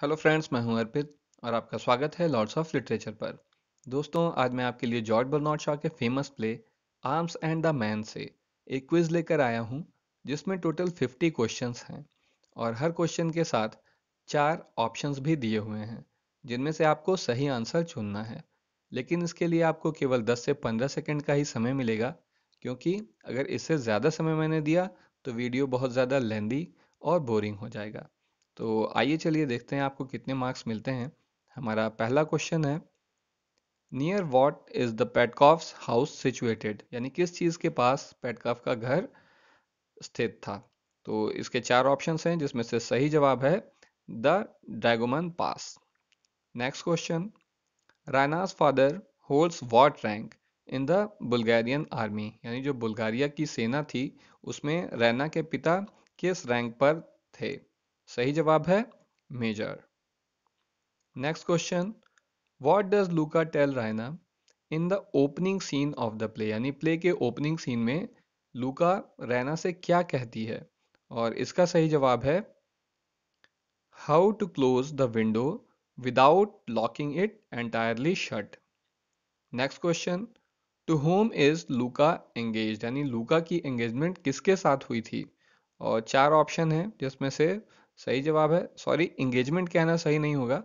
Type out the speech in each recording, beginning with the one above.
hello friends मैं हूं अर्पित और आपका स्वागत है लॉर्ड्स ऑफ लिटरेचर पर दोस्तों आज मैं आपके लिए जॉर्ज बर्नॉट शॉ के famous play Arms and the Man से एक क्विज लेकर आया हूं जिसमें टोटल 50 क्वेश्चंस हैं और हर क्वेश्चन के साथ चार ऑप्शंस भी दिए हुए हैं जिनमें से आपको सही आंसर चुनना है लेकिन इसके लिए आपको केवल 10 से 15 सेकंड का ही समय मिलेगा क्योंकि अगर इससे ज़्यादा समय मैंने दिया तो वीडियो बहुत ज़्यादा लेंदी और बोरिंग हो जाएगा तो आइए चलिए देखते हैं आपको कितने मार्क्स मिलते हैं हमारा पहला क्वेश्चन है near what is the Petkoff house situated यानी किस चीज़ के पास पेटकॉफ का घर स्थित था तो इसके चार ऑप्शन हैं जिसमें से सही जवाब है the Dragoman pass next question Raina's father holds what rank in the Bulgarian army यानी जो बुल्गारिया की सेना थी उसमें रैना के पिता किस रैंक पर थे सही जवाब है major next question what does Louka tell Raina in the opening scene of the play यानी प्ले के ओपनिंग सीन में लूका रैना से क्या कहती है और इसका सही जवाब है how to close the window without locking it entirely shut next question to whom is Louka engaged यानी लूका की एंगेजमेंट किसके साथ हुई थी और चार ऑप्शन है जिसमें से सही जवाब है सॉरी इंगेजमेंट कहना सही नहीं होगा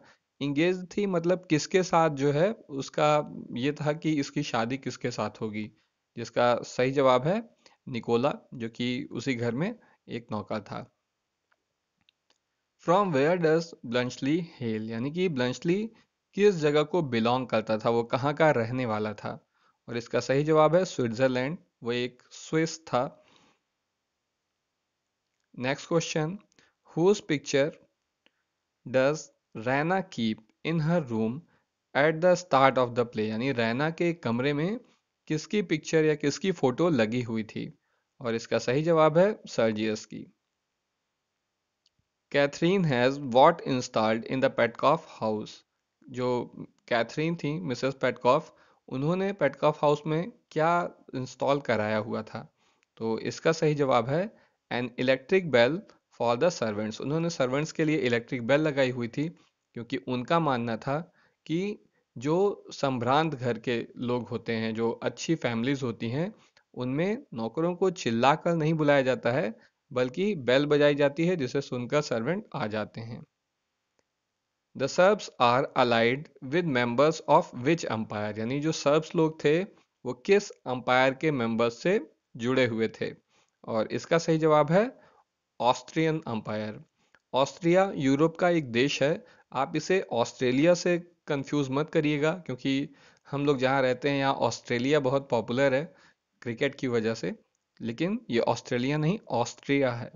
इंगेज थी मतलब किसके साथ जो है उसका ये था कि इसकी शादी किसके साथ होगी जिसका सही जवाब है निकोला जो कि उसी घर में एक नौका था from where does Bluntschli hail यानी कि ब्लंशली किस जगह को बिलोंग करता था वो कहाँ का रहने वाला था और इसका सही जवाब है स्विट्जरलैंड वो एक स्विस था next question Whose picture does Raina keep in her room at the start of the play यानी रैना के कमरे में किसकी पिक्चर या किसकी फोटो लगी हुई थी और इसका सही जवाब है सर्जियस की Catherine has what installed in the Petkoff house जो कैथरीन थी मिसेस पेटकॉफ उन्होंने पेटकॉफ हाउस में क्या इंस्टॉल कराया हुआ था तो इसका सही जवाब है an electric bell for the servants उन्होंने सर्वेंट्स के लिए इलेक्ट्रिक बेल लगाई हुई थी क्योंकि उनका मानना था कि जो संभ्रांत घर के लोग होते हैं जो अच्छी फैमिलीज होती हैं उनमें नौकरों को चिल्लाकर नहीं बुलाया जाता है बल्कि बेल बजाई जाती है जिसे सुनकर सर्वेंट आ जाते हैं the Serbs are allied with members of which empire यानी जो सर्ब्स लोग थे वो किस अंपायर के मेंबर्स से जुड़े हुए थे और इसका सही जवाब है ऑस्ट्रियन अंपायर ऑस्ट्रिया यूरोप का एक देश है आप इसे ऑस्ट्रेलिया से कंफ्यूज मत करिएगा क्योंकि हम लोग जहाँ रहते हैं यहाँ ऑस्ट्रेलिया बहुत पॉपुलर है क्रिकेट की वजह से लेकिन ये ऑस्ट्रेलिया नहीं ऑस्ट्रिया है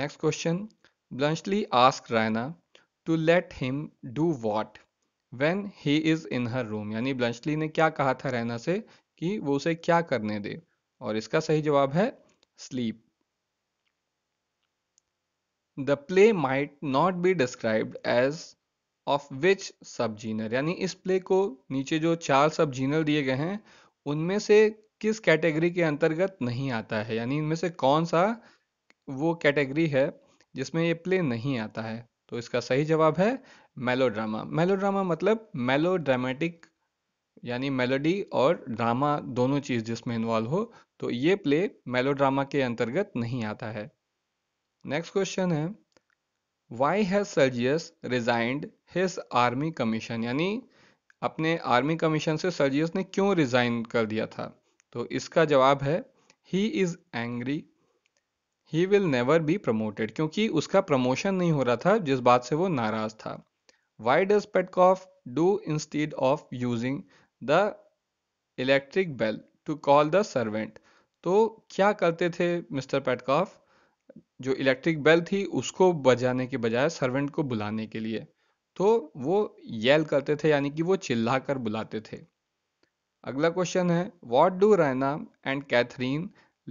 next question Bluntschli asks Raina to let him do what when he is in her room यानी ब्लंशली ने क्या कहा था रैना से कि वो उसे क्या करने दे और इसका सही जवाब है sleep the play might not be described as of which subgenre यानी इस प्ले को नीचे जो चार सब जीनर दिए गए हैं उनमें से किस कैटेगरी के अंतर्गत नहीं आता है यानी इनमें से कौन सा वो कैटेगरी है जिसमें ये प्ले नहीं आता है तो इसका सही जवाब है मेलोड्रामा मेलोड्रामा मतलब मेलोड्रामेटिक यानी मेलोडी और ड्रामा दोनों चीज़ जिसमें इन्वॉल्व हो तो ये प्ले मेलोड्रामा के अंतर्गत नहीं आता है नेक्स्ट क्वेश्चन है why has Sergius resigned his army commission यानी अपने आर्मी कमीशन से सर्जियस ने क्यों रिजाइन कर दिया था तो इसका जवाब है he is angry he will never be promoted क्योंकि उसका प्रमोशन नहीं हो रहा था जिस बात से वो नाराज था why does Petkoff do instead of using the electric bell to call the servant तो क्या करते थे मिस्टर पेटकॉफ जो इलेक्ट्रिक बेल थी उसको बजाने के बजाय सर्वेंट को बुलाने के लिए तो वो येल करते थे यानी कि वो चिल्ला कर बुलाते थे अगला क्वेश्चन है what do Raina and Catherine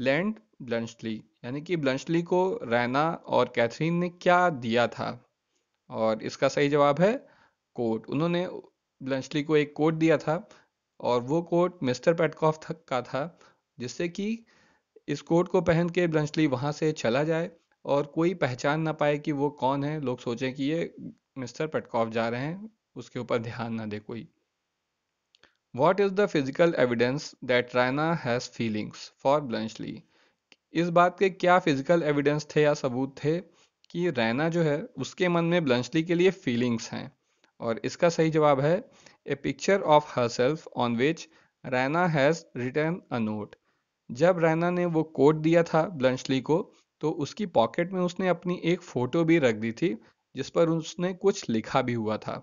lend Bluntschli यानी कि ब्लंशली को रैना और कैथरीन ने क्या दिया था और इसका सही जवाब है कोट उन्होंने ब्लंशली को एक कोट दिया था और वो कोट मिस्टर पेटकॉफ का था जिससे कि इस कोट को पहन के ब्लंशली वहां से चला जाए और कोई पहचान ना पाए कि वो कौन है लोग सोचें कि ये मिस्टर पेटकॉफ जा रहे हैं उसके ऊपर ध्यान ना दे कोई what is the physical evidence that Raina has feelings for Bluntschli इस बात के क्या फिजिकल एविडेंस थे या सबूत थे कि रैना जो है उसके मन में ब्लंशली के लिए फीलिंग्स हैं और इसका सही जवाब है a picture of herself on which Raina has written a note जब रैना ने वो कोट दिया था ब्लंशली को तो उसकी पॉकेट में उसने अपनी एक फ़ोटो भी रख दी थी जिस पर उसने कुछ लिखा भी हुआ था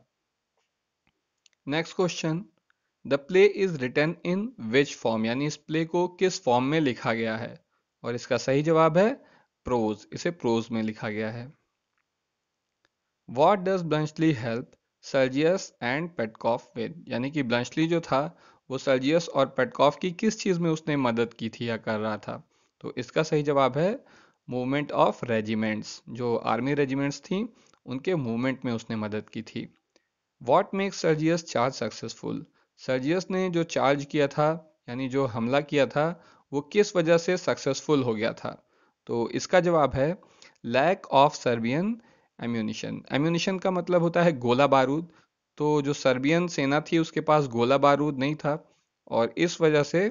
next question the play is written in which form यानी इस प्ले को किस फॉर्म में लिखा गया है और इसका सही जवाब है प्रोज इसे प्रोज में लिखा गया है what does Bluntschli help Sergius and Petkoff with यानी कि ब्लंशली जो था वो सर्जियस और पेटकॉफ की किस चीज़ में उसने मदद की थी या कर रहा था तो इसका सही जवाब है मूवमेंट ऑफ रेजिमेंट्स जो आर्मी रेजिमेंट्स थी उनके मूवमेंट में उसने मदद की थी what make Sergius charge successful Sergius ने जो चार्ज किया था यानी जो हमला किया था वो किस वजह से सक्सेसफुल हो गया था तो इसका जवाब है lack of Serbian ammunition ammunition का मतलब होता है गोला बारूद तो जो सर्बियन सेना थी उसके पास गोला बारूद नहीं था और इस वजह से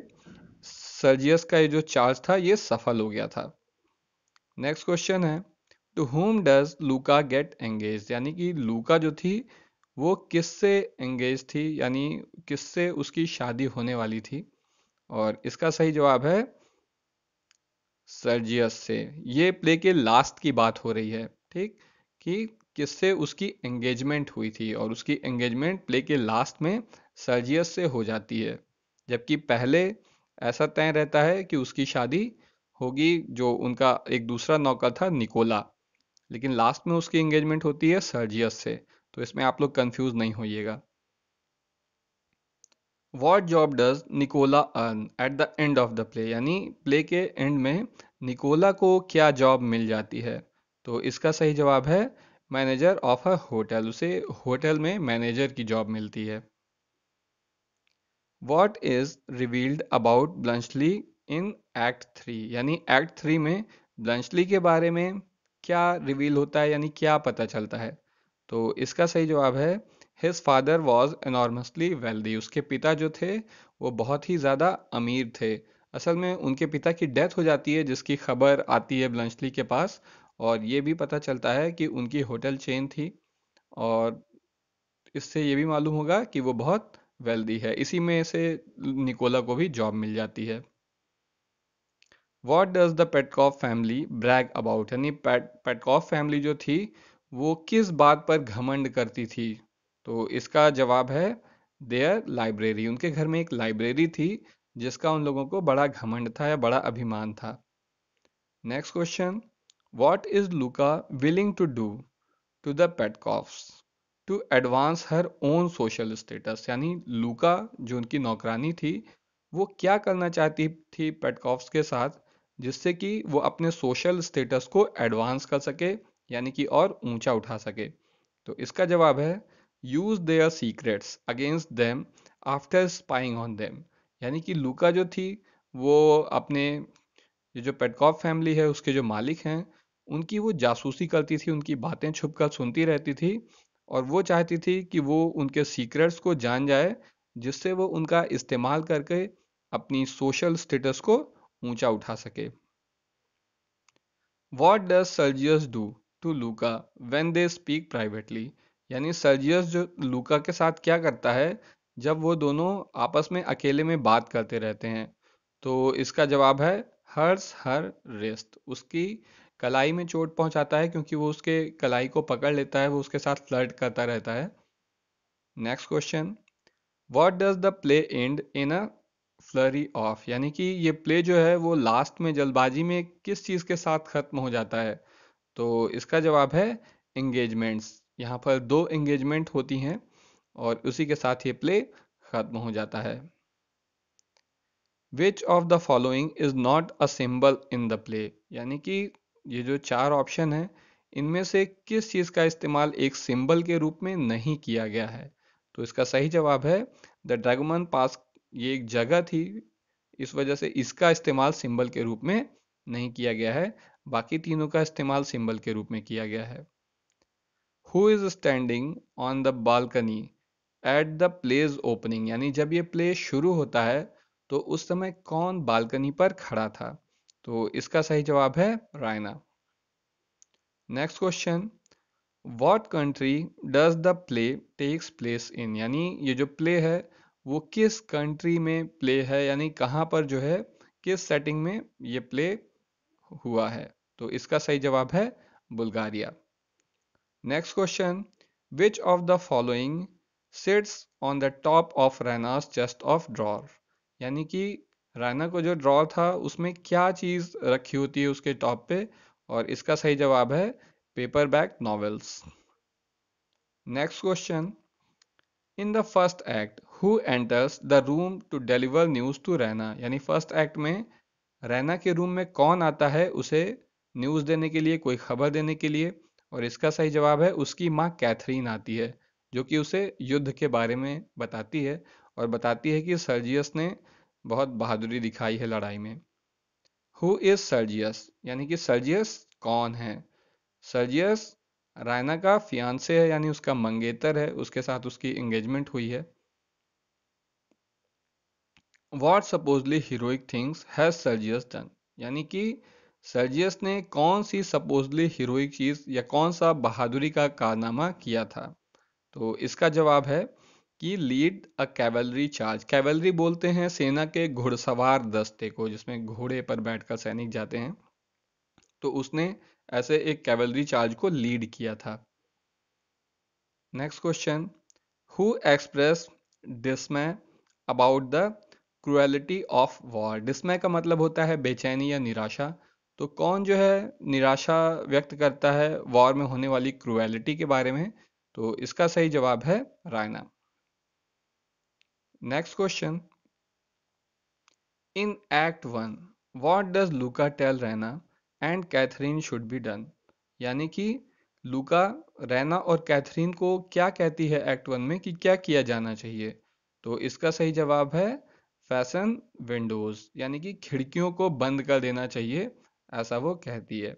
सर्जियस का ये जो चार्ज था ये सफल हो गया था नेक्स्ट क्वेश्चन है to whom does Louka get engaged यानी कि लूका जो थी वो किससे एंगेज थी यानी किससे उसकी शादी होने वाली थी और इसका सही जवाब है सर्जियस से ये प्ले के लास्ट की बात हो रही है ठीक कि किससे उसकी एंगेजमेंट हुई थी और उसकी एंगेजमेंट प्ले के लास्ट में सर्जियस से हो जाती है जबकि पहले ऐसा तय रहता है कि उसकी शादी होगी जो उनका एक दूसरा नौका था निकोला लेकिन लास्ट में उसकी एंगेजमेंट होती है सर्जियस से तो इसमें आप लोग कंफ्यूज नहीं होइएगा what job does Nicola earn at the end of the play यानी प्ले के एंड में निकोला को क्या जॉब मिल जाती है तो इसका सही जवाब है मैनेजर ऑफ अ होटल उसे होटल में मैनेजर की जॉब मिलती है what is revealed about Bluntschli in act three यानी एक्ट थ्री में ब्लंचली के बारे में क्या रिवील होता है यानी क्या पता चलता है तो इसका सही जवाब है his father was enormously wealthy उसके पिता जो थे वो बहुत ही ज़्यादा अमीर थे असल में उनके पिता की डेथ हो जाती है जिसकी खबर आती है ब्लंचली के पास और ये भी पता चलता है कि उनकी होटल चेन थी और इससे ये भी मालूम होगा कि वो बहुत वेल्दी है इसी में से निकोला को भी जॉब मिल जाती है what does the Petkoff family brag about यानी पेटकॉफ फैमिली जो थी वो किस बात पर घमंड करती थी तो इसका जवाब है देयर लाइब्रेरी उनके घर में एक लाइब्रेरी थी जिसका उन लोगों को बड़ा घमंड था या बड़ा अभिमान था next question what is Louka willing to do to the Petkoffs to advance her own social status यानी लुका जो उनकी नौकरानी थी वो क्या करना चाहती थी पेटकॉफ्स के साथ जिससे कि वो अपने सोशल स्टेटस को एडवांस कर सके यानी कि और ऊंचा उठा सके तो इसका जवाब है use their secrets against them after spying on them यानी कि लूका जो थी वो अपने ये जो पेटकॉफ फैमिली है उसके जो मालिक हैं उनकी वो जासूसी करती थी उनकी बातें छुप कर सुनती रहती थी और वो चाहती थी कि वो उनके सीक्रेट्स को जान जाए जिससे वो उनका इस्तेमाल करके अपनी सोशल स्टेटस को ऊंचा उठा सके what does Sergius do to Louka when they speak privately यानी सर्जियस जो लूका के साथ क्या करता है जब वो दोनों आपस में अकेले में बात करते रहते हैं तो इसका जवाब है हर्स हर रेस्ट उसकी कलाई में चोट पहुंचाता है क्योंकि वो उसके कलाई को पकड़ लेता है वो उसके साथ फ्लर्ट करता रहता है next question what does the play end in a flurry of यानी कि ये प्ले जो है वो लास्ट में जल्दबाजी में किस चीज़ के साथ ख़त्म हो जाता है तो इसका जवाब है एंगेजमेंट यहाँ पर दो इंगेजमेंट होती हैं और उसी के साथ ये प्ले ख़त्म हो जाता है which of the following is not a symbol in the play यानी कि ये जो चार ऑप्शन है इनमें से किस चीज़ का इस्तेमाल एक सिंबल के रूप में नहीं किया गया है तो इसका सही जवाब है द ड्रैगमन पास ये एक जगह थी इस वजह से इसका इस्तेमाल सिंबल के रूप में नहीं किया गया है बाकी तीनों का इस्तेमाल सिंबल के रूप में किया गया है who is standing on the balcony at the play's opening यानी जब ये प्ले शुरू होता है तो उस समय कौन बालकनी पर खड़ा था तो इसका सही जवाब है Raina next question what country does the play takes place in यानी ये जो प्ले है वो किस कंट्री में प्ले है यानी कहाँ पर जो है किस सेटिंग में ये प्ले हुआ है तो इसका सही जवाब है Bulgaria next question which of the following sits on the top of Raina's chest of drawer यानी कि रैना को जो ड्रॉर था उसमें क्या चीज़ रखी होती है उसके टॉप पे और इसका सही जवाब है paperback novels next question in the first act who enters the room to deliver news to Raina यानी फर्स्ट एक्ट में रैना के रूम में कौन आता है उसे न्यूज़ देने के लिए कोई खबर देने के लिए और इसका सही जवाब है उसकी माँ कैथरीन आती है जो कि उसे युद्ध के बारे में बताती है और बताती है कि सर्जियस ने बहुत बहादुरी दिखाई है लड़ाई में हु इज़ सर्जियस यानी कि सर्जियस कौन है सर्जियस रायना का फियांसे है यानी उसका मंगेतर है उसके साथ उसकी एंगेजमेंट हुई है what supposedly heroic things has Sergius done यानी कि सर्जियस ने कौन सी सपोजली हीरोइक चीज़ या कौन सा बहादुरी का कारनामा किया था तो इसका जवाब है कि lead a cavalry charge cavalry बोलते हैं सेना के घुड़सवार दस्ते को जिसमें घोड़े पर बैठकर सैनिक जाते हैं तो उसने ऐसे एक कैवलरी चार्ज को लीड किया था next question who express dismay about the cruelty of war dismay का मतलब होता है बेचैनी या निराशा तो कौन जो है निराशा व्यक्त करता है वॉर में होने वाली क्रुएलिटी के बारे में तो इसका सही जवाब है Raina next question in act one what does Louka tell Raina and Catherine should be done यानी कि लूका रैना और कैथरीन को क्या कहती है एक्ट वन में कि क्या किया जाना चाहिए तो इसका सही जवाब है फैशन विंडोज यानी कि खिड़कियों को बंद कर देना चाहिए ऐसा वो कहती है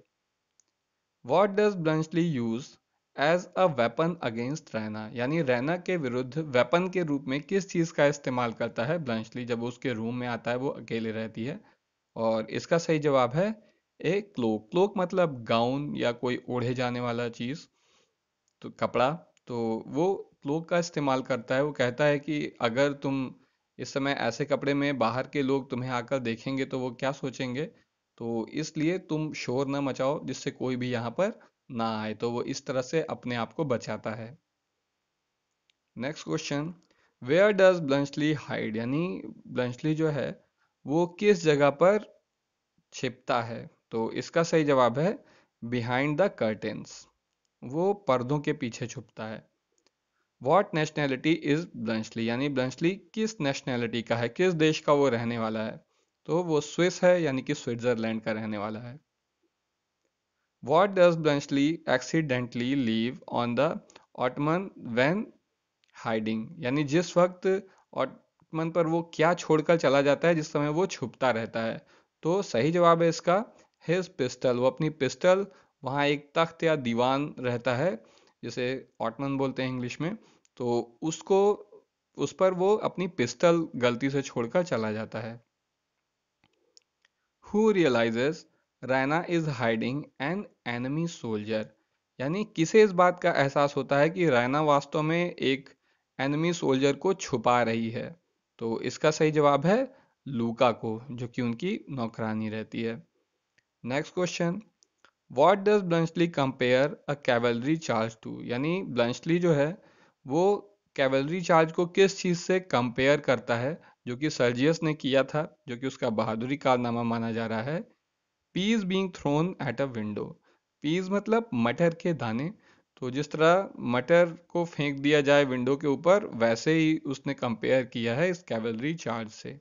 what does Bluntschli use as a weapon against Raina यानी रैना के विरुद्ध वेपन के रूप में किस चीज़ का इस्तेमाल करता है ब्लंशली जब उसके रूम में आता है वो अकेले रहती है और इसका सही जवाब है ए क्लोक क्लोक मतलब गाउन या कोई ओढ़े जाने वाला चीज़ तो कपड़ा तो वो क्लोक का इस्तेमाल करता है वो कहता है कि अगर तुम इस समय ऐसे कपड़े में बाहर के लोग तुम्हें आकर देखेंगे तो वो क्या सोचेंगे तो इसलिए तुम शोर न मचाओ जिससे कोई भी यहाँ पर ना आए तो वो इस तरह से अपने आप को बचाता है next question where does Bluntschli hide यानी ब्लंशली जो है वो किस जगह पर छिपता है तो इसका सही जवाब है बिहाइंड द कर्टेंस वो पर्दों के पीछे छुपता है वॉट नेशनैलिटी इज़ ब्लंशली यानी ब्लंशली किस नेशनैलिटी का है किस देश का वो रहने वाला है तो वो स्विस है यानी कि स्विट्ज़रलैंड का रहने वाला है what does Bluntschli accidentally leave on the ottoman when hiding यानी जिस वक्त ऑटमन पर वो क्या छोड़कर चला जाता है जिस समय वो छुपता रहता है तो सही जवाब है इसका हिज पिस्टल वो अपनी पिस्टल वहां एक तख्त या दीवान रहता है जिसे ऑटमन बोलते हैं इंग्लिश में तो उसको उस पर वो अपनी पिस्टल गलती से छोड़कर चला जाता है who realizes Raina is hiding an enemy soldier यानी किसे इस बात का एहसास होता है कि रैना वास्तव में एक एनिमी सोल्जर को छुपा रही है तो इसका सही जवाब है लूका को जो कि उनकी नौकरानी रहती है next question what does Bluntschli compare a cavalry charge to यानी ब्लंशली जो है वो कैवलरी चार्ज को किस चीज़ से कंपेयर करता है जो कि सर्जियस ने किया था जो कि उसका बहादुरी कारनामा माना जा रहा है peas being thrown at a window peas मतलब मटर के दाने तो जिस तरह मटर को फेंक दिया जाए विंडो के ऊपर वैसे ही उसने कंपेयर किया है इस कैवलरी चार्ज से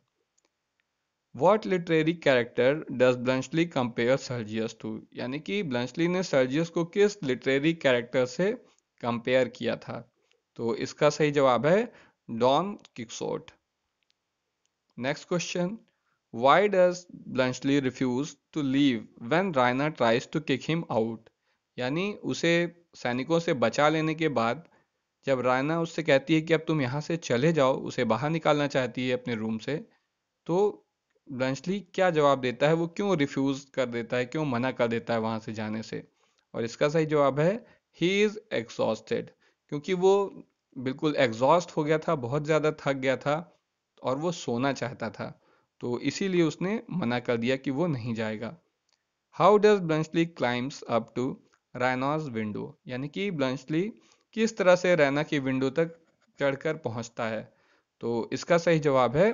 what literary character does Bluntschli compare Sergius to यानी कि ब्लंशली ने सर्जियस को किस लिटरेरी कैरेक्टर से कंपेयर किया था तो इसका सही जवाब है Don Quixote next question why does Bluntschli refuse to leave when Raina tries to kick him out यानी उसे सैनिकों से बचा लेने के बाद जब रायना उससे कहती है कि अब तुम यहाँ से चले जाओ उसे बाहर निकालना चाहती है अपने रूम से तो ब्लंचली क्या जवाब देता है वो क्यों रिफ्यूज़ कर देता है क्यों मना कर देता है वहां से जाने से और इसका सही जवाब है ही इज़ एग्जॉस्टेड क्योंकि वो बिल्कुल एग्जॉस्ट हो गया था बहुत ज़्यादा थक गया था और वो सोना चाहता था तो इसीलिए उसने मना कर दिया कि वो नहीं जाएगा how does Bluntschli climbs up to Raina's window यानी कि ब्लंचली किस तरह से रैना की विंडो तक चढ़कर पहुंचता है तो इसका सही जवाब है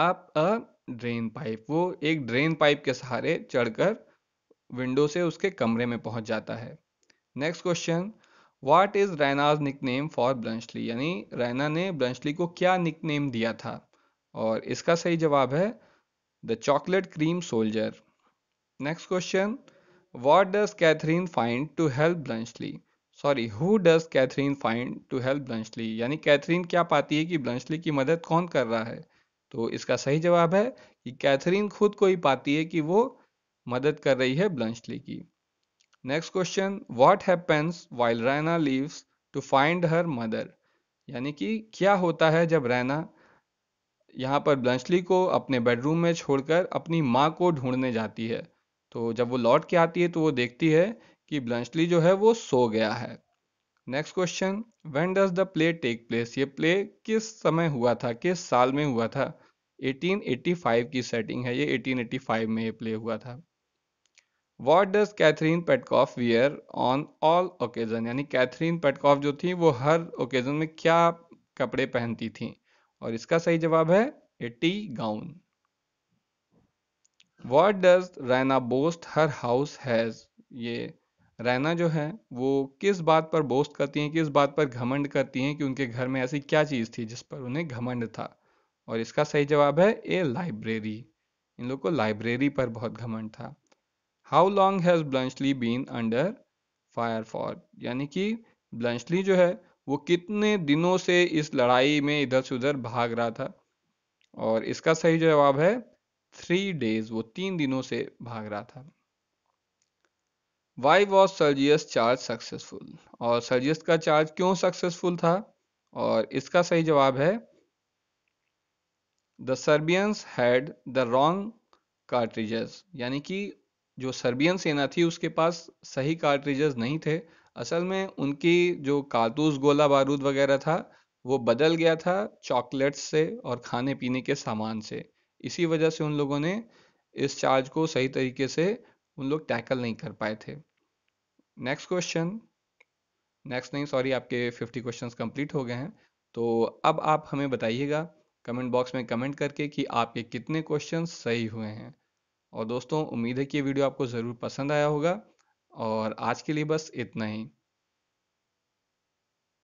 आप अ ड्रेन पाइप वो एक ड्रेन पाइप के सहारे चढ़कर विंडो से उसके कमरे में पहुंच जाता है next question what is Raina's nick name for Bluntschli यानी रैना ने ब्रंशली को क्या निक नेम दिया था और इसका सही जवाब है the chocolate cream soldier next question what does Catherine find to help Bluntschli sorry who does Catherine find to help Bluntschli यानी कैथरीन क्या पाती है कि ब्रंशली की मदद कौन कर रहा है तो इसका सही जवाब है कि कैथरीन खुद को ही पाती है कि वो मदद कर रही है ब्लंशली की next question what happens while Raina leaves to find her mother यानी कि क्या होता है जब रैना यहाँ पर ब्लंशली को अपने बेडरूम में छोड़कर अपनी माँ को ढूंढने जाती है तो जब वो लौट के आती है तो वो देखती है कि ब्लंशली जो है वो सो गया है next question when does the play take place ये प्ले किस समय हुआ था किस साल में हुआ था 1885 की सेटिंग है ये 1885 में ये प्ले हुआ था what does Catherine Petkoff wear on all occasion यानी कैथरीन पेटकॉफ जो थी वो हर ओकेजन में क्या कपड़े पहनती थी और इसका सही जवाब है a tea gown what does Raina boast her house has ये रैना जो है वो किस बात पर बोस्ट करती हैं किस बात पर घमंड करती हैं कि उनके घर में ऐसी क्या चीज़ थी जिस पर उन्हें घमंड था और इसका सही जवाब है ए लाइब्रेरी इन लोग को लाइब्रेरी पर बहुत घमंड था how long has Bluntschli been under fire for यानी कि ब्लंशली जो है वो कितने दिनों से इस लड़ाई में इधर से उधर भाग रहा था और इसका सही जवाब है थ्री डेज वो तीन दिनों से भाग रहा था why was Sergius charge successful और सर्जियस का चार्ज क्यों सक्सेसफुल था और इसका सही जवाब है the Serbians had the wrong cartridges यानी कि जो सर्बियन सेना थी उसके पास सही कार्ट्रिजेस नहीं थे असल में उनकी जो कारतूस गोला बारूद वगैरह था वो बदल गया था चॉकलेट्स से और खाने पीने के सामान से इसी वजह से उन लोगों ने इस चार्ज को सही तरीके से उन लोग टैकल नहीं कर पाए थे नेक्स्ट क्वेश्चन नेक्स्ट नहीं सॉरी आपके 50 क्वेश्चंस कंप्लीट हो गए हैं तो अब आप हमें बताइएगा कमेंट बॉक्स में कमेंट करके कि आपके कितने क्वेश्चन सही हुए हैं और दोस्तों उम्मीद है कि ये वीडियो आपको ज़रूर पसंद आया होगा और आज के लिए बस इतना ही